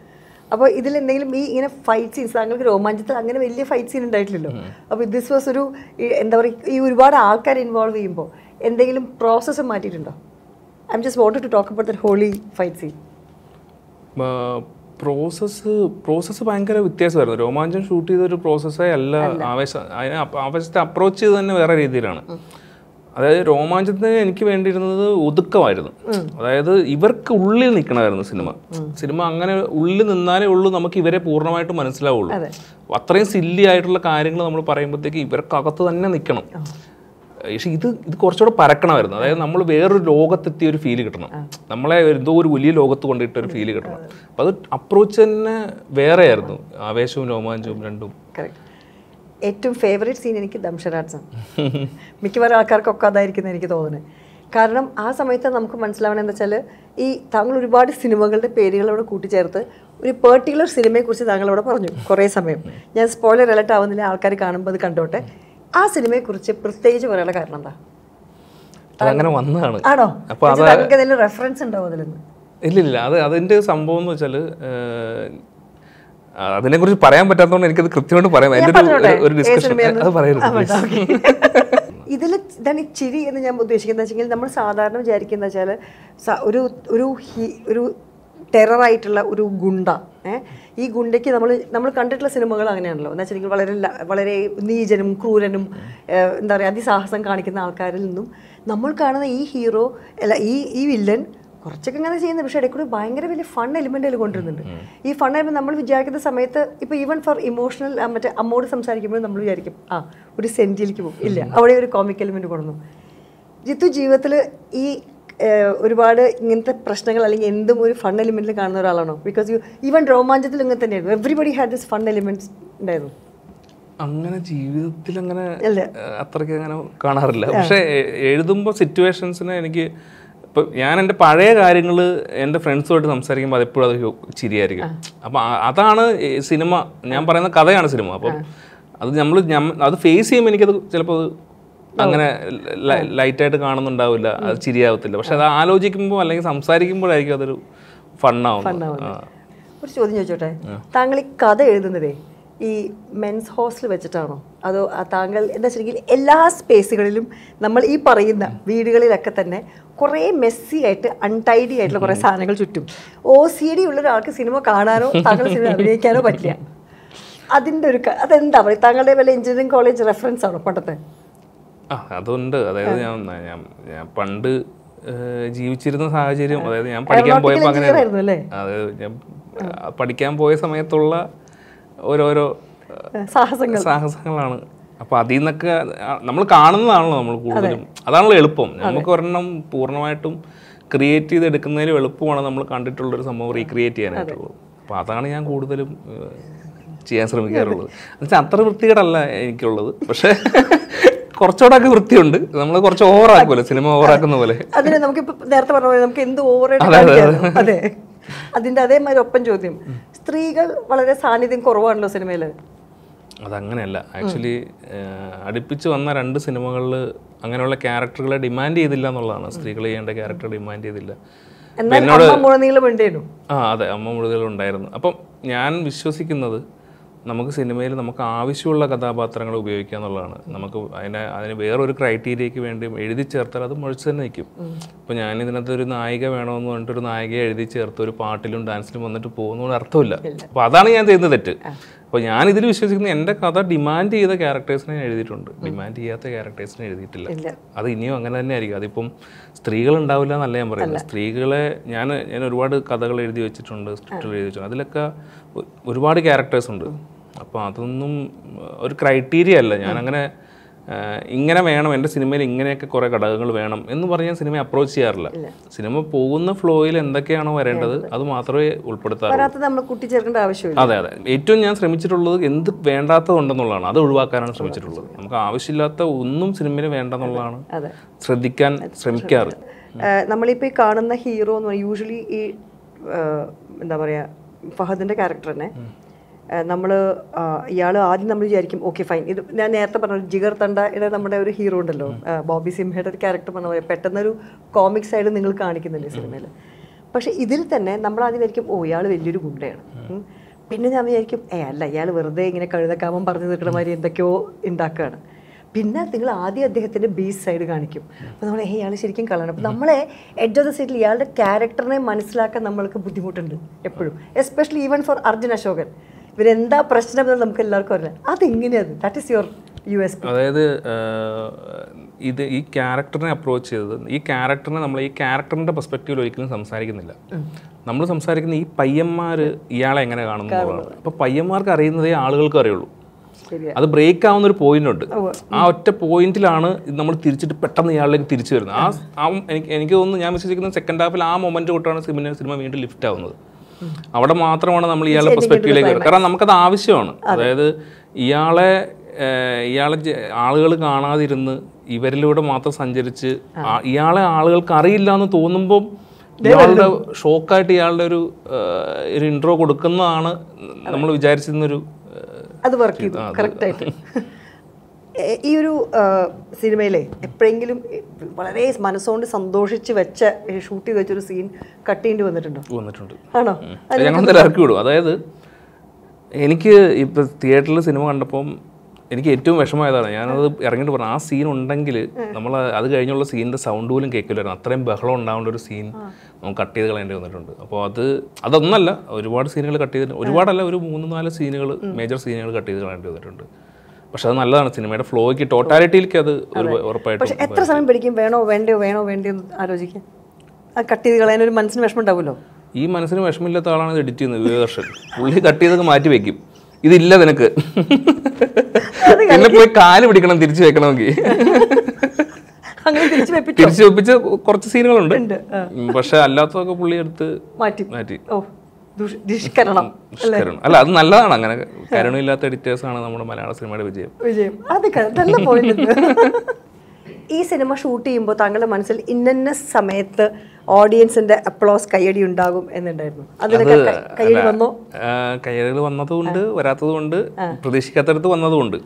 അപ്പോൾ ഇതിലെന്തെങ്കിലും ഈ ഇങ്ങനെ ഫൈറ്റ് സീൻസ് താങ്കൾക്ക് രോമാഞ്ചത്തിൽ അങ്ങനെ വലിയ ഫൈറ്റ് സീൻ ഉണ്ടായിട്ടില്ലല്ലോ അപ്പോൾ ദിസ് വാസ് ഒരു എന്താ പറയുക ഈ ഒരുപാട് ആൾക്കാർ ഇൻവോൾവ് ചെയ്യുമ്പോൾ എന്തെങ്കിലും പ്രോസസ്സ് മാറ്റിയിട്ടുണ്ടോ I'm just want to talk about Holi fight scene process process ഭയങ്കര വ്യത്യാസമായിരുന്നു രോമാഞ്ചം ഷൂട്ട് ചെയ്ത ഒരു പ്രോസസ്സേ അല്ല ആവേശം അതിനെ ആവേശത്തെ അപ്രോച്ച് ചെയ്ത് തന്നെ വേറെ രീതിയിലാണ് അതായത് രോമാഞ്ചത്തിന് എനിക്ക് വേണ്ടിയിരുന്നത് ഒതുക്കമായിരുന്നു അതായത് ഇവർക്ക് ഉള്ളിൽ നിൽക്കണമായിരുന്നു സിനിമ സിനിമ അങ്ങനെ ഉള്ളിൽ നിന്നാലേ ഉള്ളൂ നമുക്ക് ഇവരെ പൂർണ്ണമായിട്ട് മനസ്സിലാവുള്ളൂ അത്രയും സില്ലി ആയിട്ടുള്ള കാര്യങ്ങൾ നമ്മൾ പറയുമ്പോഴത്തേക്ക് ഇവർക്കകത്ത് തന്നെ നിൽക്കണം പക്ഷെ ഇത് ഇത് കുറച്ചുകൂടെ പരക്കണമായിരുന്നു അതായത് നമ്മൾ വേറൊരു ലോകത്തെത്തിയ ഒരു ഫീല് കിട്ടണം നമ്മളെ എന്തോ ഒരു വലിയ ലോകത്ത് കൊണ്ടിട്ടൊരു ഒരു ഫീല് കിട്ടണം അപ്പോൾ അത് അപ്രോച്ച് തന്നെ ആയിരുന്നു ആവേശവും രോമാഞ്ചവും രണ്ടും ഏറ്റവും ഫേവറേറ്റ് സീൻ എനിക്ക് ആണ് മിക്കവാറും ആൾക്കാർക്കൊക്കെ അതായിരിക്കും എനിക്ക് തോന്നുന്നത് കാരണം ആ സമയത്ത് നമുക്ക് മനസ്സിലാവണം എന്താ വെച്ചാൽ ഈ താങ്കൾ ഒരുപാട് സിനിമകളുടെ പേരുകളോട് കൂട്ടിച്ചേർത്ത് ഒരു പെർട്ടിക്കുലർ സിനിമയെക്കുറിച്ച് താങ്കളോട് അവിടെ പറഞ്ഞു കുറേ സമയം ഞാൻ സ്പോയിലർ അലർട്ട് ആവുന്നില്ല ആൾക്കാർ കാണുമ്പോൾ അത് കണ്ടോട്ടെ ആ സിനിമയെക്കുറിച്ച് പ്രത്യേകിച്ച് പറയാനുള്ള കാരണം എന്താ അതങ്ങനെ വന്നതാണ് ആണോ അപ്പോൾ റെഫറൻസ് ഉണ്ടാവും അതിലൊന്നും ഇല്ലില്ല അത് അതിൻ്റെ സംഭവം എന്ന് വെച്ചാൽ അതിനെ കുറിച്ച് പറയാൻ പറ്റാത്തതുകൊണ്ട് എനിക്കത് കൃത്യമായിട്ട് പറയാം എന്റെ ഒരു ഡിസ്കഷൻ അത് പറയുന്നു ഇതിൽ ഇതാണ് ഈ ചിരി എന്ന് ഞാൻ ഉദ്ദേശിക്കുന്നത് വെച്ചെങ്കിൽ നമ്മൾ സാധാരണ വിചാരിക്കുന്ന വെച്ചാൽ ഒരു ഒരു ഒരു ടെററായിട്ടുള്ള ഒരു ഗുണ്ട ഈ ഗുണ്ടയ്ക്ക് നമ്മൾ നമ്മൾ കണ്ടിട്ടുള്ള സിനിമകൾ അങ്ങനെയാണല്ലോ എന്ന് വെച്ചിട്ടുണ്ടെങ്കിൽ വളരെ വളരെ നീചനും ക്രൂരനും എന്താ പറയുക അതിസാഹസം കാണിക്കുന്ന ആൾക്കാരിൽ നിന്നും നമ്മൾ കാണുന്ന ഈ ഹീറോ അല്ല ഈ ഈ വില്ലൻ കുറച്ചൊക്കെ ഇങ്ങനെ ചെയ്യുന്നത് പക്ഷേ ഇടയ്ക്കൂടി ഭയങ്കര വലിയ ഫൺ എലിമെൻ്റ് അതിൽ കൊണ്ടുവരുന്നുണ്ട് ഈ ഫൺ എലിമെൻറ്റ് നമ്മൾ വിചാരിക്കുന്ന സമയത്ത് ഇപ്പോൾ ഈവൻ ഫോർ ഇമോഷണൽ മറ്റേ അമ്മോട് സംസാരിക്കുമ്പോഴും നമ്മൾ വിചാരിക്കും ആ ഒരു സെൻറ്റിലേക്ക് പോകും ഇല്ല അവിടെ ഒരു കോമിക് എലിമെൻറ്റ് കൊണ്ടു ജിത്തു ജീവിതത്തിൽ ഈ ഒരുപാട് ഇങ്ങനത്തെ പ്രശ്നങ്ങൾ അല്ലെങ്കിൽ എന്തും ഒരു ഫൺ എലിമെൻറ്റിൽ കാണുന്ന ഒരാളാണോ ബിക്കോസ് യു ഈവൻ രോമാഞ്ചത്തിൽ ഇങ്ങനെ തന്നെയായിരുന്നു everybody had this fun elements ഉണ്ടായിരുന്നു അങ്ങനെ ജീവിതത്തിൽ അങ്ങനെ അത്രയ്ക്ക് അങ്ങനെ കാണാറില്ല പക്ഷേ എഴുതുമ്പോൾ സിറ്റുവേഷൻസിനെ എനിക്ക് അപ്പം ഞാൻ എൻ്റെ പഴയ കാര്യങ്ങൾ എൻ്റെ ഫ്രണ്ട്സുമായിട്ട് സംസാരിക്കുമ്പോൾ അതെപ്പോഴും അത് ചിരിയായിരിക്കും അപ്പം അതാണ് സിനിമ ഞാൻ പറയുന്ന കഥയാണ് സിനിമ അപ്പം അത് നമ്മൾ അത് ഫേസ് ചെയ്യുമ്പോൾ എനിക്കത് ചിലപ്പോൾ അത് അങ്ങനെ ലൈറ്റായിട്ട് കാണുന്നുണ്ടാവില്ല അത് ചിരിയാവത്തില്ല പക്ഷെ അത് ആലോചിക്കുമ്പോൾ അല്ലെങ്കിൽ സംസാരിക്കുമ്പോഴായിരിക്കും അതൊരു ഫണ്ണാവും ഒരു ചോദ്യം ചോദിച്ചോട്ടെ താങ്കൾ ഈ കഥ എഴുതുന്നതേ ഈ മെൻസ് ഹോസ്റ്റൽ വെച്ചിട്ടാണോ അതോ താങ്കൾ എന്താ വെച്ചിട്ടുണ്ടെങ്കിൽ എല്ലാ സ്പേസുകളിലും നമ്മൾ ഈ പറയുന്ന വീടുകളിലൊക്കെ തന്നെ കുറേ മെസ്സി ആയിട്ട് അൺടൈഡി ആയിട്ടുള്ള കുറേ സാധനങ്ങൾ ചുറ്റും ഒ സി ഡി ഉള്ള ഒരാൾക്ക് സിനിമ കാണാനോ താങ്കൾ സിനിമ അഭിനയിക്കാനോ പറ്റില്ല അതിൻ്റെ ഒരു അതെന്താ പറയുക താങ്കളുടെ വല്ല എഞ്ചിനീയറിംഗ് കോളേജ് റെഫറൻസ് ആണോ പണ്ടത്തെ ആ അതുണ്ട് അതായത് ഞാൻ ഞാൻ പണ്ട് ജീവിച്ചിരുന്ന സാഹചര്യം അതായത് ഞാൻ പഠിക്കാൻ പോയപ്പോൾ അങ്ങനെ അതായത് ഞാൻ പഠിക്കാൻ പോയ സമയത്തുള്ള ഓരോരോ സാഹസങ്ങൾ സാഹസങ്ങളാണ് അപ്പോൾ അതിൽ നിന്നൊക്കെ നമ്മൾ കാണുന്നതാണല്ലോ നമ്മൾ കൂടുതലും അതാണല്ലോ എളുപ്പം നമുക്ക് ഒരെണ്ണം പൂർണ്ണമായിട്ടും ക്രിയേറ്റ് ചെയ്തെടുക്കുന്നതിലും എളുപ്പമാണ് നമ്മൾ കണ്ടിട്ടുള്ള ഒരു സംഭവം റീക്രിയേറ്റ് ചെയ്യാനായിട്ടുള്ളത് അപ്പോൾ അതാണ് ഞാൻ കൂടുതലും ചെയ്യാൻ ശ്രമിക്കാറുള്ളത് എന്നുവെച്ചാൽ അത്ര വൃത്തികേടല്ല എനിക്കുള്ളത് പക്ഷേ കുറച്ചുകൂടെ ഒക്കെ വൃത്തിയുണ്ട് നമ്മൾ കുറച്ച് ഓവറാക്കുമല്ലോ സിനിമ ഓവറാക്കുന്ന പോലെ നമുക്ക് നേരത്തെ പറഞ്ഞ നമുക്ക് എന്ത് ഓവർ അതെ അതിന്റെ അതേമാതിരി ഒപ്പം ചോദ്യം സ്ത്രീകൾ വളരെ സാന്നിധ്യം കുറവാണല്ലോ സിനിമയിൽ അതങ്ങനെയല്ല ആക്ച്വലി അടുപ്പിച്ച് വന്ന രണ്ട് സിനിമകളിൽ അങ്ങനെയുള്ള ക്യാരക്ടറുകളെ ഡിമാൻഡ് ചെയ്തില്ല എന്നുള്ളതാണ് സ്ത്രീകൾ ചെയ്യേണ്ട ക്യാരക്ടർ ഡിമാൻഡ് ചെയ്തില്ല എന്നോട് ആ അതെ അമ്മ മുഴുനീളം ഉണ്ടായിരുന്നു അപ്പം ഞാൻ വിശ്വസിക്കുന്നത് നമുക്ക് സിനിമയിൽ നമുക്ക് ആവശ്യമുള്ള കഥാപാത്രങ്ങൾ ഉപയോഗിക്കുക എന്നുള്ളതാണ് നമുക്ക് അതിനെ അതിന് വേറൊരു ക്രൈറ്റീരിയയ്ക്ക് വേണ്ടി എഴുതി ചേർത്താൽ അത് മുഴച്ച് തന്നെ നിൽക്കും ഇപ്പോൾ ഞാൻ ഇതിനകത്ത് ഒരു നായിക വേണമെന്ന് പറഞ്ഞിട്ട് ഒരു നായികയെ എഴുതി ചേർത്ത് ഒരു പാട്ടിലും ഡാൻസിലും വന്നിട്ട് പോകുന്നതുകൊണ്ട് അർത്ഥമില്ല അപ്പോൾ അതാണ് ഞാൻ ചെയ്യുന്ന തെറ്റ് അപ്പോൾ ഞാൻ ഇതിൽ വിശ്വസിക്കുന്ന എൻ്റെ കഥ ഡിമാൻഡ് ചെയ്ത ക്യാരക്ടേഴ്സിനെ എഴുതിയിട്ടുണ്ട് ഡിമാൻഡ് ചെയ്യാത്ത ക്യാരക്ടേഴ്സിനെ എഴുതിയിട്ടില്ല അത് ഇനിയും അങ്ങനെ തന്നെ ആയിരിക്കും അതിപ്പം സ്ത്രീകൾ ഉണ്ടാവില്ല എന്നല്ല ഞാൻ പറയുന്നത് സ്ത്രീകളെ ഞാൻ ഞാൻ ഒരുപാട് കഥകൾ എഴുതി വെച്ചിട്ടുണ്ട് സ്ക്രിപ്റ്റുകൾ എഴുതി വെച്ചിട്ടുണ്ട് അതിലൊക്കെ ഒരുപാട് ക്യാരക്ടേഴ്സ് ഉണ്ട് അപ്പോൾ അതൊന്നും ഒരു ക്രൈറ്റീരിയ അല്ല ഞാൻ അങ്ങനെ ഇങ്ങനെ വേണം എൻ്റെ സിനിമയിൽ ഇങ്ങനെയൊക്കെ കുറേ ഘടകങ്ങൾ വേണം എന്ന് പറഞ്ഞാൽ സിനിമയെ അപ്രോച്ച് ചെയ്യാറില്ല സിനിമ പോകുന്ന ഫ്ലോയിൽ എന്തൊക്കെയാണോ വരേണ്ടത് അത് മാത്രമേ ഉൾപ്പെടുത്താറുള്ളൂ അതെ അതെ ഏറ്റവും ഞാൻ ശ്രമിച്ചിട്ടുള്ളത് എന്ത് വേണ്ടാത്തതുണ്ടെന്നുള്ളതാണ് അത് ഒഴിവാക്കാനാണ് ശ്രമിച്ചിട്ടുള്ളത് നമുക്ക് ആവശ്യമില്ലാത്ത ഒന്നും സിനിമയിൽ വേണ്ടെന്നുള്ളതാണ് ശ്രദ്ധിക്കാൻ ശ്രമിക്കാറ് നമ്മളിപ്പോൾ ഈ കാണുന്ന ഹീറോ എന്ന് യൂഷ്വലി ഈ എന്താ പറയുക ഫഹദിൻ്റെ ക്യാരക്ടറിനെ നമ്മൾ ഇയാൾ ആദ്യം നമ്മൾ വിചാരിക്കും ഓക്കെ ഫൈൻ ഇത് ഞാൻ നേരത്തെ പറഞ്ഞു ജിഗർ തണ്ടയുടെ നമ്മുടെ ഒരു ഹീറോ ഉണ്ടല്ലോ ബോബി സിംഹയുടെ ഒരു ക്യാരക്ടർ പറഞ്ഞ പോലെ പെട്ടെന്നൊരു കോമിക് സൈഡ് നിങ്ങൾ കാണിക്കുന്നില്ലേ സിനിമയിൽ പക്ഷെ ഇതിൽ തന്നെ നമ്മൾ ആദ്യം വിചാരിക്കും ഓ ഇയാൾ വലിയൊരു ഗുണ്ടയാണ് പിന്നെ ഞാൻ വിചാരിക്കും ഏ അല്ല ഇയാൾ വെറുതെ ഇങ്ങനെ കഴുതക്കാമം പറഞ്ഞു നിൽക്കുന്ന മാതിരി എന്തൊക്കെയോ ഉണ്ടാക്കുകയാണ് പിന്നെ നിങ്ങൾ ആദ്യം അദ്ദേഹത്തിൻ്റെ ബീസ് സൈഡ് കാണിക്കും അപ്പോൾ നമ്മൾ ഇയാൾ ശരിക്കും കളയണം അപ്പോൾ നമ്മളെ എഡ്ജ് ഓഫ് ദ സൈറ്റിൽ ഇയാളുടെ ക്യാരക്ടറിനെ മനസ്സിലാക്കാൻ നമ്മൾക്ക് ബുദ്ധിമുട്ടുണ്ട് എപ്പോഴും especially even for Arjun Ashokan ഇവരെന്താ പ്രശ്നം എന്ന് നമുക്ക് എല്ലാവർക്കും അറിയാം അതെങ്ങനെയാണ് that is your U S അതായത് ഇത് ഈ ക്യാരക്ടറിനെ അപ്രോച്ച് ചെയ്തത് ഈ ക്യാരക്ടറിനെ നമ്മൾ ഈ ക്യാരക്ടറിൻ്റെ പെർസ്പെക്റ്റീവിൽ ഒരിക്കലും സംസാരിക്കുന്നില്ല നമ്മൾ സംസാരിക്കുന്ന ഈ പയ്യന്മാർ ഇയാളെ എങ്ങനെ കാണുന്നു അപ്പൊ പയ്യന്മാർക്ക് അറിയുന്നതേ ആളുകൾക്ക് അറിയുള്ളൂ അത് ബ്രേക്ക് ആവുന്ന ഒരു പോയിന്റ് ഉണ്ട് ആ ഒറ്റ പോയിന്റിലാണ് നമ്മൾ തിരിച്ചിട്ട് പെട്ടെന്ന് ഇയാളിലേക്ക് തിരിച്ചു വരുന്നത് ആ എനിക്ക് എനിക്ക് തോന്നുന്നു ഞാൻ വിശ്വസിക്കുന്ന സെക്കൻഡ് ഹാഫിൽ ആ മൊമെന്റ് തൊട്ടാണ് സിനിമ സിനിമ വീണ്ടും ലിഫ്റ്റ് ആവുന്നത് അവിടെ മാത്രമാണ് നമ്മൾ ഇയാളുടെ പെർസ്പെക്റ്റീവിലേക്ക് വരുന്നത് കാരണം നമുക്കത് ആവശ്യമാണ് അതായത് ഇയാളെ ഇയാളെ ആളുകൾ കാണാതിരുന്ന് ഇവരിലൂടെ മാത്രം സഞ്ചരിച്ച് ഇയാളെ ആളുകൾക്ക് അറിയില്ല എന്ന് തോന്നുമ്പോൾ ഇയാളുടെ ഷോക്കായിട്ട് ഇയാളുടെ ഒരു ഒരു ഇൻട്രോ കൊടുക്കുന്നതാണ് നമ്മൾ വിചാരിച്ചിരുന്നൊരു അത് വർക്ക് ചെയ്തു ആയിട്ട് ഈ ഒരു സിനിമയിലെ എപ്പോഴെങ്കിലും വളരെ മനസ്സുകൊണ്ട് സന്തോഷിച്ച് വെച്ച ഷൂട്ട് ചെയ്ത് വെച്ചൊരു സീൻ കട്ട് ചെയ്യേണ്ടി വന്നിട്ടുണ്ടോ വന്നിട്ടുണ്ട് ആണോ ഞങ്ങളെന്തായാലും വിടും അതായത് എനിക്ക് ഇപ്പോൾ തിയേറ്ററിൽ സിനിമ കണ്ടപ്പം എനിക്ക് ഏറ്റവും വിഷമമായതാണ് ഞാനത് ഇറങ്ങിയിട്ട് പറഞ്ഞു ആ സീൻ ഉണ്ടെങ്കിൽ നമ്മൾ അത് കഴിഞ്ഞുള്ള സീനിൻ്റെ സൗണ്ട് പോലും കേൾക്കില്ലായിരുന്നു അത്രയും ബഹളം ഉണ്ടാവേണ്ട ഒരു സീൻ നമുക്ക് കട്ട് ചെയ്ത് കളയേണ്ടി വന്നിട്ടുണ്ട് അപ്പോൾ അത് അതൊന്നല്ല ഒരുപാട് സീനുകൾ കട്ട് ചെയ്തിട്ടുണ്ട് ഒരുപാടല്ല ഒരു മൂന്ന് നാല് സീനുകൾ മേജർ സീനുകൾ കട്ട് ചെയ്ത് കളയേണ്ടി വന്നിട്ടുണ്ട് പക്ഷെ അത് നല്ലതാണ് സിനിമയുടെ ഫ്ലോയ്ക്ക് ടോട്ടാലിറ്റിയിലേക്ക് അത് ഉറപ്പായിട്ട് എത്ര സമയം പിടിക്കും വേണോ വേണ്ടയോ വേണോ എന്ന് ആലോചിക്കാൻ കട്ട് ചെയ്ത് കളയാൻ ഒരു മനസ്സിന് വിഷമം ഉണ്ടാവുമല്ലോ ഈ മനസ്സിന് വിഷമമില്ലാത്ത ആളാണ് ഇത് എഡിറ്റ് ചെയ്യുന്നത് വിവേകർഷൻ പുള്ളി കട്ട് ചെയ്തൊക്കെ മാറ്റി വെക്കും ഇതില്ല നിനക്ക് എന്നെ പോയി കാല് പിടിക്കണം തിരിച്ചു വെക്കണമെങ്കിൽ തിരിച്ചു വെപ്പിച്ച് കുറച്ച് സീനുകളുണ്ട് പക്ഷെ അല്ലാത്തതൊക്കെ പുള്ളി എടുത്ത് മാറ്റി മാറ്റി ഓ അല്ല അത് നല്ലതാണ് അങ്ങനെ കരുണയില്ലാത്ത എഡിറ്റേഴ്സ് ആണ് നമ്മുടെ മലയാള സിനിമയുടെ വിജയം വിജയം അത് നല്ല ഈ സിനിമ ഷൂട്ട് ചെയ്യുമ്പോൾ താങ്കളുടെ മനസ്സിൽ ഇന്നന്ന സമയത്ത് ഓഡിയൻസിന്റെ അപ്ലോസ് കയ്യടി ഉണ്ടാകും എന്നുണ്ടായിരുന്നു കയ്യടി വന്നോ കയ്യടികൾ വന്നതുകൊണ്ട് വരാത്തതുകൊണ്ട് പ്രതീക്ഷിക്കാത്തടത്ത് വന്നതുകൊണ്ട്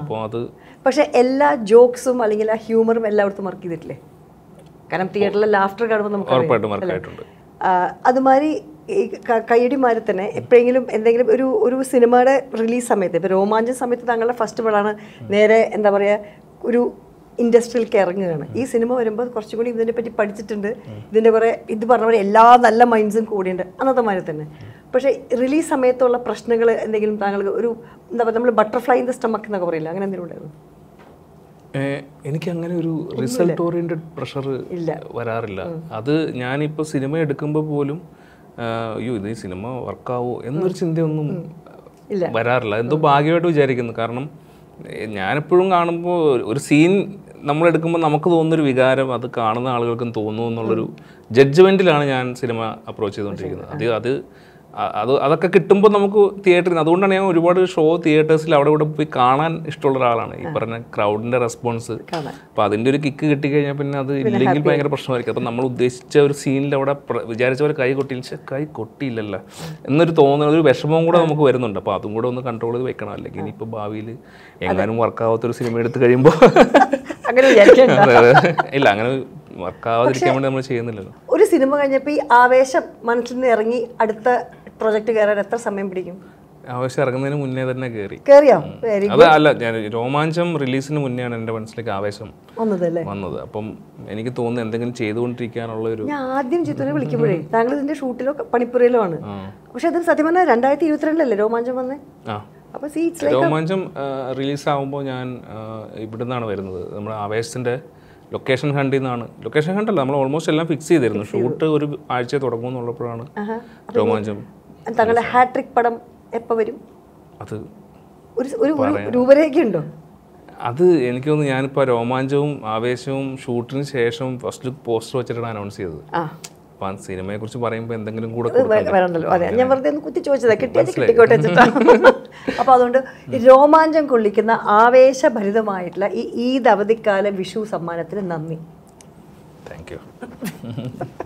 അപ്പോൾ അത് പക്ഷെ എല്ലാ ജോക്സും അല്ലെങ്കിൽ ആ ഹ്യൂമറും എല്ലായിടത്തും വർക്ക് ചെയ്തിട്ടില്ലേ കാരണം തിയേറ്ററിലെ ലാഫ്റ്റർ കാണുമ്പോൾ നമുക്ക് അതുമാതിരി ഈ കയ്യടി മാതിരി തന്നെ എപ്പോഴെങ്കിലും എന്തെങ്കിലും ഒരു ഒരു സിനിമയുടെ റിലീസ് സമയത്ത് ഇപ്പോൾ രോമാഞ്ചം സമയത്ത് താങ്കളുടെ ഫസ്റ്റ് പടമാണ് നേരെ എന്താ പറയുക ഒരു ഇൻഡസ്ട്രിയിലേക്ക് ഇറങ്ങുകയാണ് ഈ സിനിമ വരുമ്പോൾ കുറച്ചും കൂടി ഇതിനെപ്പറ്റി പഠിച്ചിട്ടുണ്ട് ഇതിൻ്റെ കുറേ ഇത് പറഞ്ഞ പോലെ എല്ലാ നല്ല മൈൻഡ്സും കൂടിയുണ്ട് അന്നത്തെ മാതിരി തന്നെ പക്ഷേ റിലീസ് സമയത്തുള്ള പ്രശ്നങ്ങൾ എന്തെങ്കിലും താങ്കൾക്ക് ഒരു എന്താ പറയുക നമ്മൾ ബട്ടർഫ്ലൈ ഇൻ ദ സ്റ്റമക്ക് എന്നൊക്കെ പറയില്ല അങ്ങനെ എന്തെങ്കിലും ഉണ്ടായിരുന്നു എനിക്ക് അങ്ങനെ ഒരു റിസൾട്ട് ഓറിയൻറ്റഡ് പ്രഷർ ഇല്ല വരാറില്ല അത് ഞാനിപ്പോൾ സിനിമ എടുക്കുമ്പോൾ പോലും അയ്യോ ഇത് ഈ സിനിമ വർക്കാവോ എന്നൊരു ചിന്തയൊന്നും വരാറില്ല എന്തോ ഭാഗ്യമായിട്ട് വിചാരിക്കുന്നു കാരണം ഞാനെപ്പോഴും കാണുമ്പോൾ ഒരു സീൻ നമ്മൾ എടുക്കുമ്പോൾ നമുക്ക് തോന്നുന്നൊരു വികാരം അത് കാണുന്ന ആളുകൾക്കും തോന്നുന്നു എന്നുള്ളൊരു ജഡ്ജ്മെൻറ്റിലാണ് ഞാൻ സിനിമ അപ്രോച്ച് ചെയ്തുകൊണ്ടിരിക്കുന്നത് അത് അത് അത് അതൊക്കെ കിട്ടുമ്പോൾ നമുക്ക് തിയേറ്ററിൽ അതുകൊണ്ടാണ് ഞാൻ ഒരുപാട് ഷോ തിയേറ്റേഴ്സിൽ അവിടെ ഇവിടെ പോയി കാണാൻ ഇഷ്ടമുള്ള ഒരാളാണ് ഈ പറഞ്ഞ ക്രൗഡിൻ്റെ റെസ്പോൺസ് അപ്പോൾ അതിൻ്റെ ഒരു കിക്ക് കിട്ടിക്കഴിഞ്ഞാൽ പിന്നെ അത് ഇല്ലെങ്കിൽ ഭയങ്കര പ്രശ്നമായിരിക്കും അപ്പം നമ്മൾ ഉദ്ദേശിച്ച ഒരു സീനിൽ അവിടെ വിചാരിച്ച പോലെ കൈ കൊട്ടിയില്ല കൈ കൊട്ടിയില്ലല്ലോ എന്നൊരു തോന്നുന്ന ഒരു വിഷമവും കൂടെ നമുക്ക് വരുന്നുണ്ട് അപ്പോൾ അതും കൂടെ ഒന്ന് കൺട്രോൾ ചെയ്ത് വെക്കണം അല്ലെങ്കിൽ ഇനിയിപ്പോൾ ഭാവിയിൽ എങ്ങാനും ആവാത്ത ഒരു സിനിമ എടുത്തു കഴിയുമ്പോൾ അങ്ങനെ ഇല്ല അങ്ങനെ ആവാതിരിക്കാൻ വേണ്ടി നമ്മൾ ചെയ്യുന്നില്ലല്ലോ ഒരു സിനിമ കഴിഞ്ഞപ്പോ ഈ ആവേശം മനസ്സിൽ നിന്ന് ഇറങ്ങി അടുത്ത പ്രൊജക്ട് കയറാൻ എത്ര സമയം പിടിക്കും ആവശ്യം ഇറങ്ങുന്നതിന് മുന്നേ തന്നെ കയറി കയറിയോ അല്ല ഞാൻ രോമാഞ്ചം റിലീസിന് മുന്നെയാണ് എന്റെ മനസ്സിലേക്ക് ആവേശം വന്നത് അപ്പം എനിക്ക് തോന്നുന്നു എന്തെങ്കിലും ചെയ്തുകൊണ്ടിരിക്കാനുള്ള ഒരു ഞാൻ ആദ്യം ചിത്രനെ വിളിക്കുമ്പോഴേ താങ്കൾ ഇതിന്റെ ഷൂട്ടിലോ പണിപ്പുരയിലോ ആണ് പക്ഷെ അത് സത്യം പറഞ്ഞാൽ രണ്ടായിരത്തി ഇരുപത്തിരണ്ടല്ലേ രോമാഞ്ചം വന്നേ രോമാഞ്ചം റിലീസ് ആവുമ്പോൾ ഞാൻ ഇവിടുന്നാണ് വരുന്നത് നമ്മുടെ ആവേശത്തിന്റെ ലൊക്കേഷൻ ഹണ്ടിൽ നിന്നാണ് ലൊക്കേഷൻ ഹണ്ടല്ല നമ്മൾ ഓൾമോസ്റ്റ് എല്ലാം ഫിക്സ് ചെയ്തിരുന്നു ഷൂട്ട് ഒരു ആഴ്ച തുടങ്ങുമെന്നുള്ളപ്പോഴാണ് രോമാഞ്ചം താങ്കളുടെ ഹാട്രിക് പടം എപ്പോൾ വരും അത് ഒരു ഒരു രൂപരേഖയുണ്ടോ അത് എനിക്ക് തോന്നുന്നു ഞാനിപ്പോൾ രോമാഞ്ചവും ആവേശവും ഷൂട്ടിന് ശേഷം ഫസ്റ്റ് ലുക്ക് പോസ്റ്റർ വെച്ചിട്ടാണ് അനൗൺസ് ചെയ്തത് അപ്പം ആ സിനിമയെ കുറിച്ച് പറയുമ്പോൾ എന്തെങ്കിലും കൂടെ വരണല്ലോ അതെ ഞാൻ വെറുതെ ഒന്ന് കുത്തി ചോദിച്ചതാ കിട്ടിയത് കിട്ടിക്കോട്ടെ അപ്പോൾ അതുകൊണ്ട് രോമാഞ്ചം കൊള്ളിക്കുന്ന ആവേശഭരിതമായിട്ടുള്ള ഈ ഈദ് അവധിക്കാല വിഷു സമ്മാനത്തിന് നന്ദി താങ്ക് യു